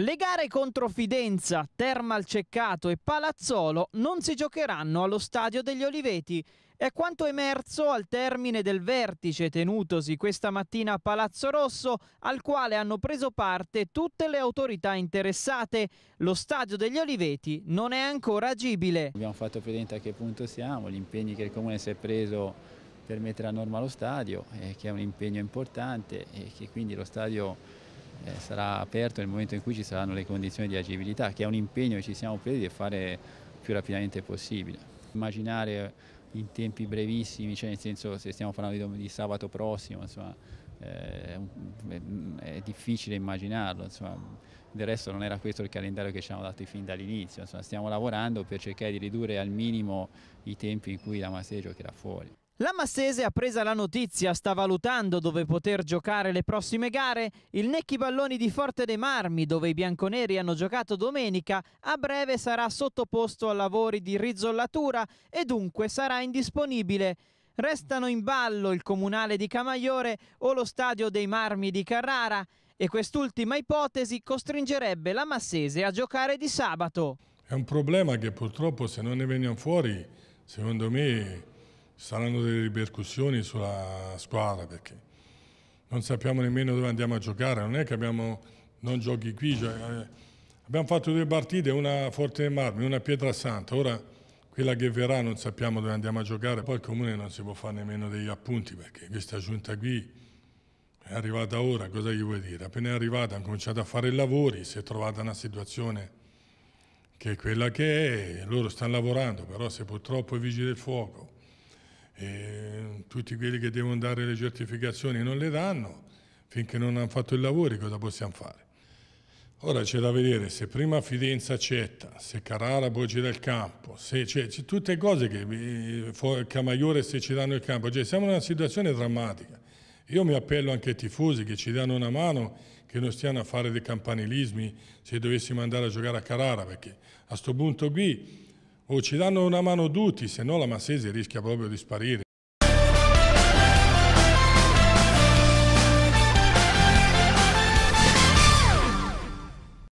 Le gare contro Fidenza, Termal Ceccato e Palazzolo non si giocheranno allo Stadio degli Oliveti. È quanto emerso al termine del vertice tenutosi questa mattina a Palazzo Rosso, al quale hanno preso parte tutte le autorità interessate. Lo Stadio degli Oliveti non è ancora agibile. Abbiamo fatto presente a che punto siamo, gli impegni che il Comune si è preso per mettere a norma lo stadio, eh, che è un impegno importante e che quindi lo stadio eh, sarà aperto nel momento in cui ci saranno le condizioni di agibilità, che è un impegno che ci siamo presi di fare più rapidamente possibile. Immaginare in tempi brevissimi, cioè nel senso se stiamo parlando di, di sabato prossimo, insomma, eh, è difficile immaginarlo. Insomma. Del resto non era questo il calendario che ci hanno dato fin dall'inizio, stiamo lavorando per cercare di ridurre al minimo i tempi in cui la Marseille giocherà fuori. La Massese ha presa la notizia, sta valutando dove poter giocare le prossime gare. Il Necchi Balloni di Forte dei Marmi, dove i bianconeri hanno giocato domenica, a breve sarà sottoposto a lavori di rizzollatura e dunque sarà indisponibile. Restano in ballo il comunale di Camaiore o lo stadio dei Marmi di Carrara e quest'ultima ipotesi costringerebbe la Massese a giocare di sabato. È un problema che purtroppo se non ne veniamo fuori, secondo me saranno delle ripercussioni sulla squadra perché non sappiamo nemmeno dove andiamo a giocare, non è che abbiamo non giochi qui, cioè, eh, abbiamo fatto due partite, una a Forte Marmi, una a Pietrasanta, ora quella che verrà non sappiamo dove andiamo a giocare, poi il comune non si può fare nemmeno degli appunti perché questa giunta qui è arrivata ora, cosa gli vuoi dire? Appena è arrivata hanno cominciato a fare i lavori, si è trovata una situazione che è quella che è, loro stanno lavorando, però se purtroppo i vigili del fuoco e tutti quelli che devono dare le certificazioni non le danno, finché non hanno fatto i lavori cosa possiamo fare? Ora c'è da vedere se prima Fidenza accetta, se Carrara poi ci dà il campo, se c'è, c'è tutte cose che eh, Camaiore se ci danno il campo, cioè, siamo in una situazione drammatica. Io mi appello anche ai tifosi che ci danno una mano, che non stiano a fare dei campanilismi se dovessimo andare a giocare a Carrara, perché a questo punto qui o ci danno una mano tutti, se no la Massese rischia proprio di sparire.